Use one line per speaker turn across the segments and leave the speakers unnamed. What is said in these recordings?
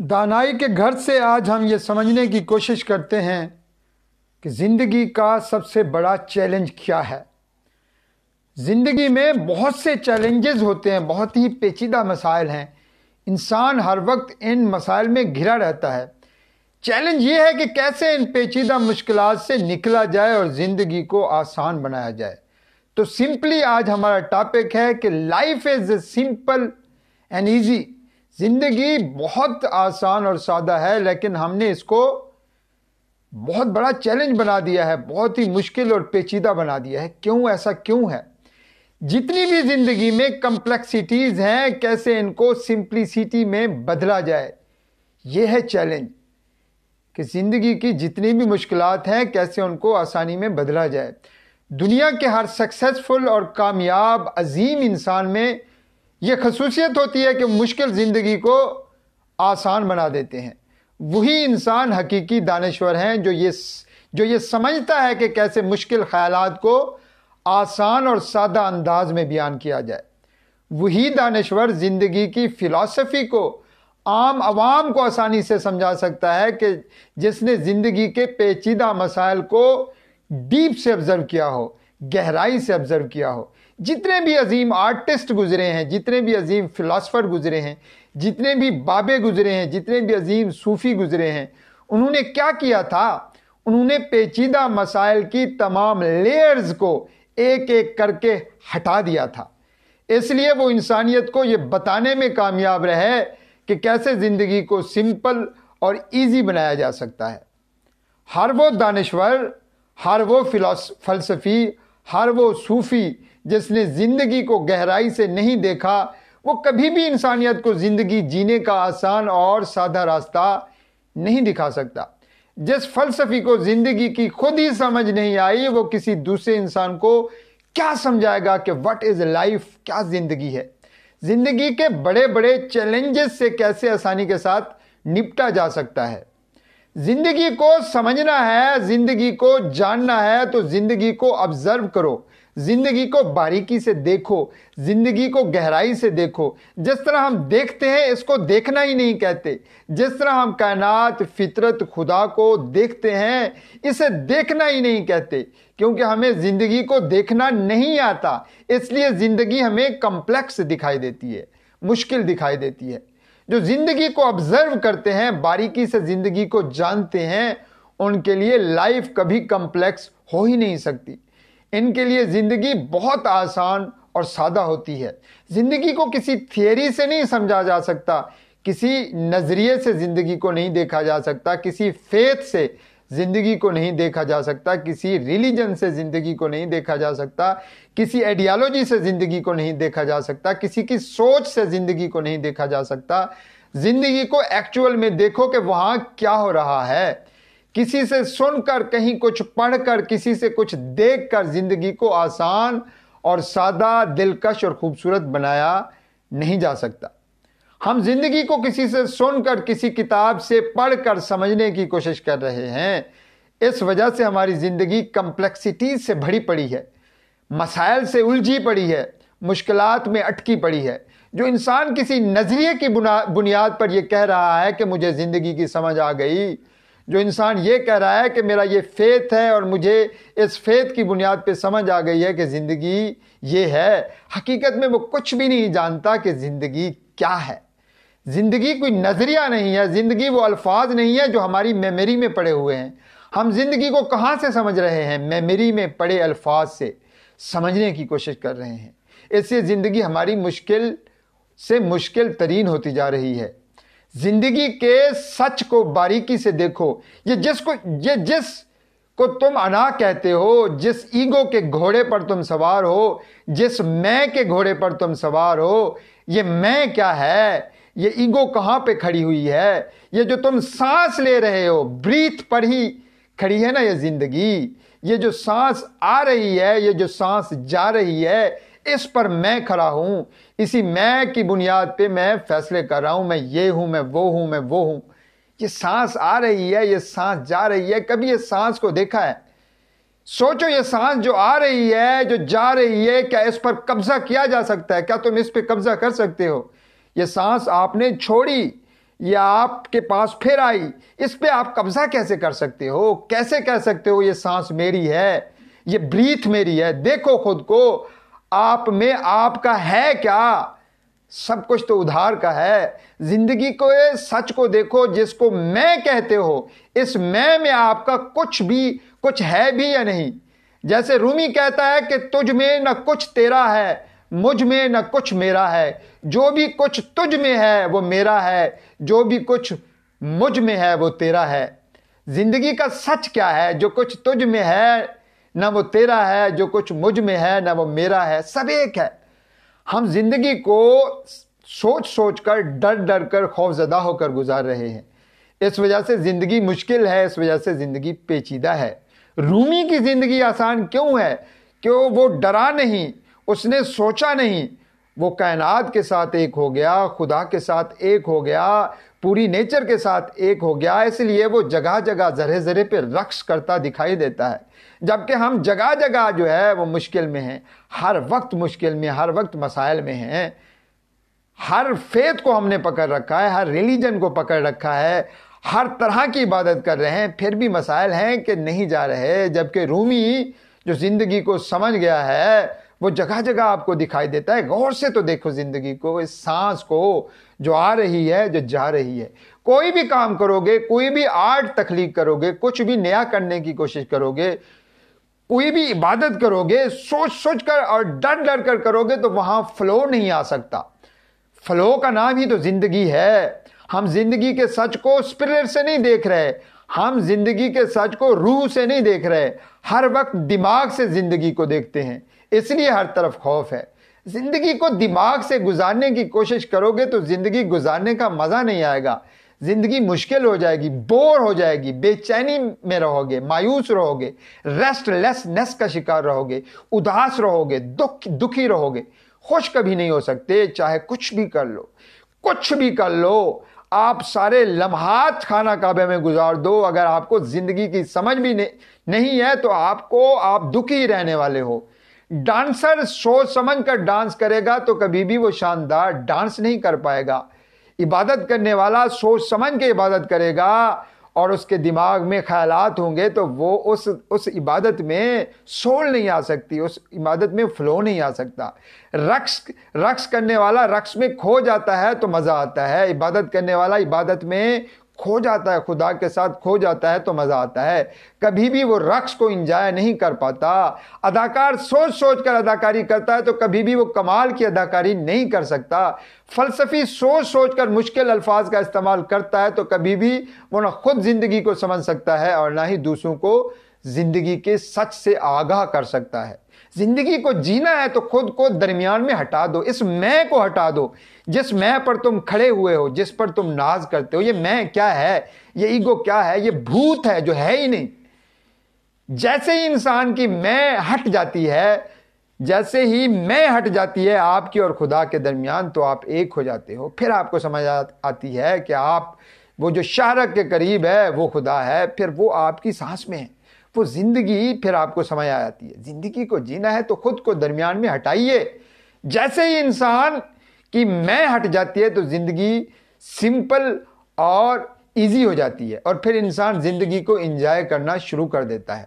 दानाई के घर से आज हम ये समझने की कोशिश करते हैं कि ज़िंदगी का सबसे बड़ा चैलेंज क्या है ज़िंदगी में बहुत से चैलेंजेस होते हैं बहुत ही पेचीदा मसाइल हैं इंसान हर वक्त इन मसाइल में घिरा रहता है चैलेंज ये है कि कैसे इन पेचीदा मुश्किल से निकला जाए और ज़िंदगी को आसान बनाया जाए तो सिंपली आज हमारा टॉपिक है कि life is simple and easy जिंदगी बहुत आसान और सादा है लेकिन हमने इसको बहुत बड़ा चैलेंज बना दिया है बहुत ही मुश्किल और पेचीदा बना दिया है क्यों ऐसा क्यों है जितनी भी जिंदगी में कम्प्लेक्सिटीज हैं कैसे इनको सिंप्लिसिटी में बदला जाए यह है चैलेंज कि जिंदगी की जितनी भी मुश्किल हैं कैसे उनको आसानी में बदला जाए दुनिया के हर सक्सेसफुल और कामयाब अजीम इंसान में ये खसूसियत होती है कि मुश्किल ज़िंदगी को आसान बना देते हैं वही इंसान हकीकी दानश्वर हैं जो ये जो ये समझता है कि कैसे मुश्किल ख्याल को आसान और सादा अंदाज में बयान किया जाए वही दानश्वर ज़िंदगी की फ़िलासफ़ी को आम आवाम को आसानी से समझा सकता है कि जिसने ज़िंदगी के पेचीदा मसाइल को डीप से ऑब्ज़र्व किया हो गहराई से ऑब्ज़र्व किया हो जितने भी अजीम आर्टिस्ट गुजरे हैं जितने भी अजीम फ़िलासफ़र गुजरे हैं जितने भी बाबे गुजरे हैं जितने भी अजीम सूफ़ी गुजरे हैं उन्होंने क्या किया था उन्होंने पेचीदा मसाइल की तमाम लेयर्स को एक एक करके हटा दिया था इसलिए वो इंसानियत को ये बताने में कामयाब रहे कि कैसे ज़िंदगी को सिंपल और इजी बनाया जा सकता है हर वो दानश्वर हर वो फलसफी हर वो सूफ़ी जिसने ज़िंदगी को गहराई से नहीं देखा वो कभी भी इंसानियत को ज़िंदगी जीने का आसान और साधा रास्ता नहीं दिखा सकता जिस फलसफी को ज़िंदगी की खुद ही समझ नहीं आई वो किसी दूसरे इंसान को क्या समझाएगा कि वट इज़ लाइफ क्या ज़िंदगी है ज़िंदगी के बड़े बड़े चैलेंजेस से कैसे आसानी के साथ निपटा जा सकता है जिंदगी को समझना है जिंदगी को जानना है तो जिंदगी को ऑब्जर्व करो जिंदगी को बारीकी से देखो जिंदगी को गहराई से देखो जिस तरह हम देखते हैं इसको देखना ही नहीं कहते जिस तरह हम कायनात फितरत खुदा को देखते हैं इसे देखना ही नहीं कहते क्योंकि हमें ज़िंदगी को देखना नहीं आता इसलिए ज़िंदगी हमें कम्प्लेक्स दिखाई देती है मुश्किल दिखाई देती है जो जिंदगी को ऑब्जर्व करते हैं बारीकी से जिंदगी को जानते हैं उनके लिए लाइफ कभी कम्प्लेक्स हो ही नहीं सकती इनके लिए ज़िंदगी बहुत आसान और सादा होती है ज़िंदगी को किसी थियोरी से नहीं समझा जा सकता किसी नज़रिए से ज़िंदगी को नहीं देखा जा सकता किसी फेथ से ज़िंदगी को नहीं देखा जा सकता किसी रिलीजन से ज़िंदगी को नहीं देखा जा सकता किसी आइडियालॉजी से ज़िंदगी को नहीं देखा जा सकता किसी की सोच से ज़िंदगी को नहीं देखा जा सकता ज़िंदगी को एक्चुअल में देखो कि वहाँ क्या हो रहा है किसी से सुनकर कहीं कुछ पढ़कर किसी से कुछ देखकर ज़िंदगी को आसान और सादा दिलकश और खूबसूरत बनाया नहीं जा सकता हम जिंदगी को किसी से सुनकर किसी किताब से पढ़कर समझने की कोशिश कर रहे हैं इस वजह से हमारी ज़िंदगी कम्प्लेक्सिटी से भरी पड़ी है मसाइल से उलझी पड़ी है मुश्किल में अटकी पड़ी है जो इंसान किसी नज़रिए की बुनियाद पर यह कह रहा है कि मुझे ज़िंदगी की समझ आ गई जो इंसान ये कह रहा है कि मेरा ये फेथ है और मुझे इस फेथ की बुनियाद पे समझ आ गई है कि ज़िंदगी ये है हकीकत में वो कुछ भी नहीं जानता कि ज़िंदगी क्या है ज़िंदगी कोई नज़रिया नहीं है ज़िंदगी वो अल्फाज नहीं है जो हमारी मेमोरी में पड़े हुए हैं हम ज़िंदगी को कहाँ से समझ रहे हैं मेमोरी में पड़े अल्फाज से समझने की कोशिश कर रहे हैं इससे ज़िंदगी हमारी मुश्किल से मुश्किल तरीन होती जा रही है ज़िंदगी के सच को बारीकी से देखो ये जिसको ये जिस को तुम अना कहते हो जिस ईगो के घोड़े पर तुम सवार हो जिस मैं के घोड़े पर तुम सवार हो ये मैं क्या है ये ईगो कहाँ पे खड़ी हुई है ये जो तुम सांस ले रहे हो ब्रीथ पर ही खड़ी है ना ये जिंदगी ये जो सांस आ रही है ये जो सांस जा रही है इस पर मैं खड़ा हूं इसी मैं की बुनियाद पे मैं फैसले कर रहा हूं मैं ये हूं मैं वो हूं मैं वो हूं ये सांस आ रही है ये सांस जा रही है कभी ये सांस को देखा है सोचो ये सांस जो आ रही है जो जा रही है क्या इस पर कब्जा किया जा सकता है क्या तुम इस पर कब्जा कर सकते हो ये सांस आपने छोड़ी या आपके पास फिर आई इस पे आप कब्जा कैसे कर सकते हो कैसे कह सकते हो ये सांस मेरी है ये ब्रीथ मेरी है देखो खुद को आप में आपका है क्या सब कुछ तो उधार का है जिंदगी को ये सच को देखो जिसको मैं कहते हो इस मैं में आपका कुछ भी कुछ है भी या नहीं जैसे रूमी कहता है कि तुझ में न कुछ तेरा है मुझ में न कुछ मेरा है जो भी कुछ तुझ में है वो मेरा है जो भी कुछ मुझ में है वो तेरा है जिंदगी का सच क्या है जो कुछ तुझ में है न वो तेरा है जो कुछ मुझ में है ना वो मेरा है सब एक है हम जिंदगी को सोच सोच कर डर डर कर खौफजदा होकर गुजार रहे हैं इस वजह से ज़िंदगी मुश्किल है इस वजह से ज़िंदगी पेचीदा है रूमी की ज़िंदगी आसान क्यों है क्यों वो डरा नहीं उसने सोचा नहीं वो कायनात के साथ एक हो गया खुदा के साथ एक हो गया पूरी नेचर के साथ एक हो गया इसलिए वो जगह जगह जरे जरे पे रक्स करता दिखाई देता है जबकि हम जगह जगह जो है वो मुश्किल में हैं हर वक्त मुश्किल में हर वक्त मसाइल में हैं हर फेथ को हमने पकड़ रखा है हर रिलीजन को पकड़ रखा है हर तरह की इबादत कर रहे हैं फिर भी मसाइल हैं कि नहीं जा रहे जबकि रूमी जो ज़िंदगी को समझ गया है वो जगह जगह आपको दिखाई देता है गौर से तो देखो जिंदगी को इस सांस को जो आ रही है जो जा रही है कोई भी काम करोगे कोई भी आर्ट तखलीक करोगे कुछ भी नया करने की कोशिश करोगे कोई भी इबादत करोगे सोच सोच कर और डर डर कर करोगे तो वहां फ्लो नहीं आ सकता फ्लो का नाम ही तो जिंदगी है हम जिंदगी के सच को स्पिरिट से नहीं देख रहे हम जिंदगी के सच को रूह से नहीं देख रहे हर वक्त दिमाग से जिंदगी को देखते हैं इसलिए हर तरफ खौफ है ज़िंदगी को दिमाग से गुजारने की कोशिश करोगे तो ज़िंदगी गुजारने का मज़ा नहीं आएगा ज़िंदगी मुश्किल हो जाएगी बोर हो जाएगी बेचैनी में रहोगे मायूस रहोगे रेस्टलेसनेस का शिकार रहोगे उदास रहोगे दुख दुखी रहोगे खुश कभी नहीं हो सकते चाहे कुछ भी कर लो कुछ भी कर लो आप सारे लम्हात खाना काबे में गुजार दो अगर आपको ज़िंदगी की समझ भी नहीं है तो आपको आप दुखी रहने वाले हो डांसर सोच समझ कर डांस करेगा तो कभी भी वो शानदार डांस नहीं कर पाएगा इबादत करने वाला सोच समझ के इबादत करेगा और उसके दिमाग में ख्यालात होंगे तो वो उस उस इबादत में सोल नहीं आ सकती उस इबादत में फ्लो नहीं आ सकता रक्स रक्स करने वाला रक्स में खो जाता है तो मज़ा आता है इबादत करने वाला इबादत में खो जाता है खुदा के साथ खो जाता है तो मज़ा आता है कभी भी वो रक्स को इंजॉय नहीं कर पाता अदाकार सोच सोच कर अदाकारी करता है तो कभी भी वो कमाल की अदाकारी नहीं कर सकता फलसफी सोच सोच कर मुश्किल अल्फाज का इस्तेमाल करता है तो कभी भी वो ना खुद ज़िंदगी को समझ सकता है और ना ही दूसरों को ज़िंदगी के सच से आगाह कर सकता है जिंदगी को जीना है तो खुद को दरमियान में हटा दो इस मैं को हटा दो जिस मैं पर तुम खड़े हुए हो जिस पर तुम नाज करते हो ये मैं क्या है ये ईगो क्या है ये भूत है जो है ही नहीं जैसे ही इंसान की मैं हट जाती है जैसे ही मैं हट जाती है आपकी और खुदा के दरमियान तो आप एक हो जाते हो फिर आपको समझ आती है कि आप वो जो शाहरख के करीब है वो खुदा है फिर वो आपकी सांस में है वो जिंदगी फिर आपको समझ आ जाती है जिंदगी को जीना है तो खुद को दरमियान में हटाइए जैसे ही इंसान की मैं हट जाती है तो जिंदगी सिंपल और इजी हो जाती है और फिर इंसान जिंदगी को इंजॉय करना शुरू कर देता है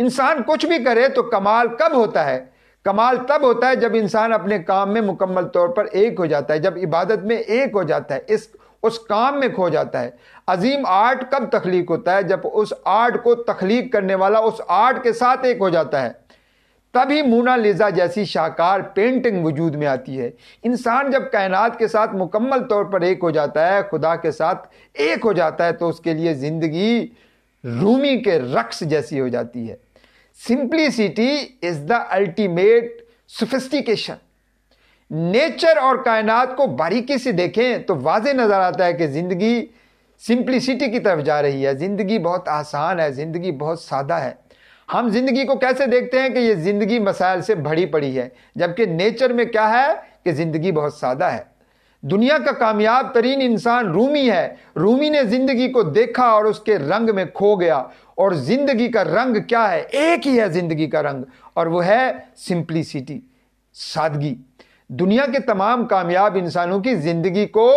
इंसान कुछ भी करे तो कमाल कब होता है कमाल तब होता है जब इंसान अपने काम में मुकम्मल तौर पर एक हो जाता है जब इबादत में एक हो जाता है इस उस काम में खो जाता है अजीम आर्ट कब तख्लीक होता है जब उस आर्ट को तख्लीक करने वाला उस आर्ट के साथ एक हो जाता है तभी मूना लिजा जैसी शाकार पेंटिंग वजूद में आती है इंसान जब कायनात के साथ मुकम्मल तौर पर एक हो जाता है खुदा के साथ एक हो जाता है तो उसके लिए ज़िंदगी रूमी के रक्स जैसी हो जाती है simplicity is the ultimate sophistication nature और कायनात को बारीकी से देखें तो वाज नज़र आता है कि ज़िंदगी सिंप्लिसिटी की तरफ जा रही है ज़िंदगी बहुत आसान है ज़िंदगी बहुत सादा है हम ज़िंदगी को कैसे देखते हैं कि ये ज़िंदगी मसाइल से भरी पड़ी है जबकि नेचर में क्या है कि ज़िंदगी बहुत सादा है दुनिया का कामयाब तरीन इंसान रूमी है रूमी ने ज़िंदगी को देखा और उसके रंग में खो गया और ज़िंदगी का रंग क्या है एक ही है ज़िंदगी का रंग और वो है सिंप्लिसिटी सादगी दुनिया के तमाम कामयाब इंसानों की जिंदगी को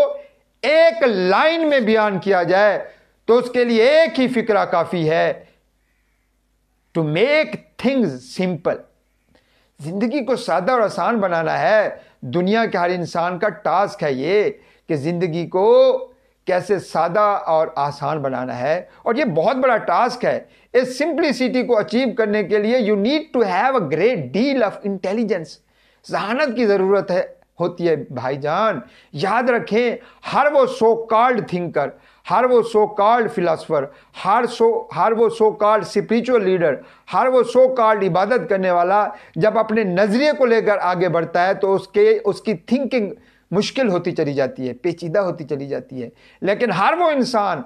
एक लाइन में बयान किया जाए तो उसके लिए एक ही फिक्रा काफी है टू मेक थिंग्स सिंपल जिंदगी को सादा और आसान बनाना है दुनिया के हर इंसान का टास्क है ये कि जिंदगी को कैसे सादा और आसान बनाना है और ये बहुत बड़ा टास्क है इस सिंपलिसिटी को अचीव करने के लिए you need to have a great deal of intelligence जहानत की ज़रूरत है होती है भाईजान याद रखें हर वो सो कॉल्ड थिंकर हर वो सो कॉल्ड फिलासफर हर सो हर वो सो कॉल्ड स्पिरिचुअल लीडर हर वो सो कॉल्ड इबादत करने वाला जब अपने नज़रिए को लेकर आगे बढ़ता है तो उसके उसकी थिंकिंग मुश्किल होती चली जाती है पेचीदा होती चली जाती है लेकिन हर वो इंसान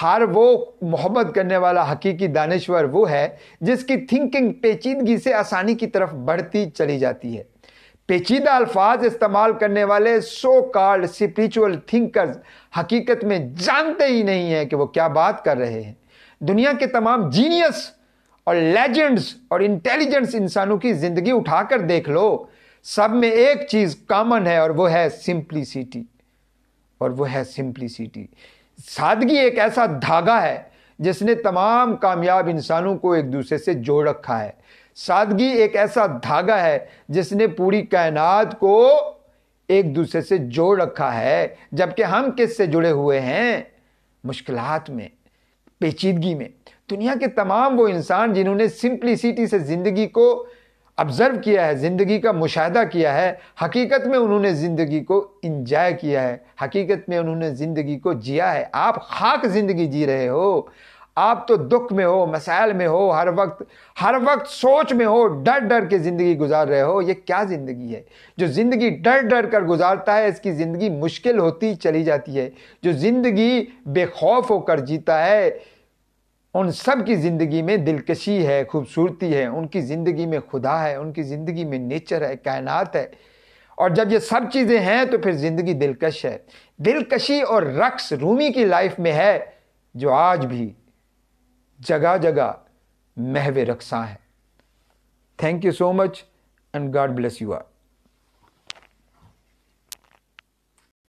हर वो मोहब्बत करने वाला हकीकी दानश्वर वो है जिसकी थिंकिंग पेचीदगी से आसानी की तरफ बढ़ती चली जाती है पेचीदा अल्फाज इस्तेमाल करने वाले सो कार्ड स्परिचुअल थिंकर्स हकीकत में जानते ही नहीं हैं कि वो क्या बात कर रहे हैं दुनिया के तमाम जीनियस और लेजेंड्स और इंटेलिजेंस इंसानों की ज़िंदगी उठाकर देख लो सब में एक चीज़ कॉमन है और वो है सिंप्लिसिटी और वो है सिंप्लिसिटी सादगी एक ऐसा धागा है जिसने तमाम कामयाब इंसानों को एक दूसरे से जोड़ रखा है सादगी एक ऐसा धागा है जिसने पूरी कायनात को एक दूसरे से जोड़ रखा है जबकि हम किससे जुड़े हुए हैं मुश्किलात में पेचीदगी में दुनिया के तमाम वो इंसान जिन्होंने सिंप्लिसिटी से ज़िंदगी को ऑब्ज़र्व किया है ज़िंदगी का मुशाह किया है हकीकत में उन्होंने ज़िंदगी को इंजॉय किया है हकीकत में उन्होंने ज़िंदगी को जिया है आप खाक ज़िंदगी जी रहे हो आप तो दुख में हो मसाइल में हो हर वक्त हर वक्त सोच में हो डर डर के ज़िंदगी गुजार रहे हो ये क्या ज़िंदगी है जो ज़िंदगी डर डर कर गुजारता है इसकी ज़िंदगी मुश्किल होती चली जाती है जो ज़िंदगी बेखौफ होकर जीता है उन सब की ज़िंदगी में दिलकशी है खूबसूरती है उनकी ज़िंदगी में खुदा है उनकी ज़िंदगी में नेचर है कायनात है और जब ये सब चीज़ें हैं तो फिर ज़िंदगी दिलकश है दिलकशी और रक्स रूमी की लाइफ में है जो आज भी जगह जगह महवे रक्षा है thank you so much and God bless you are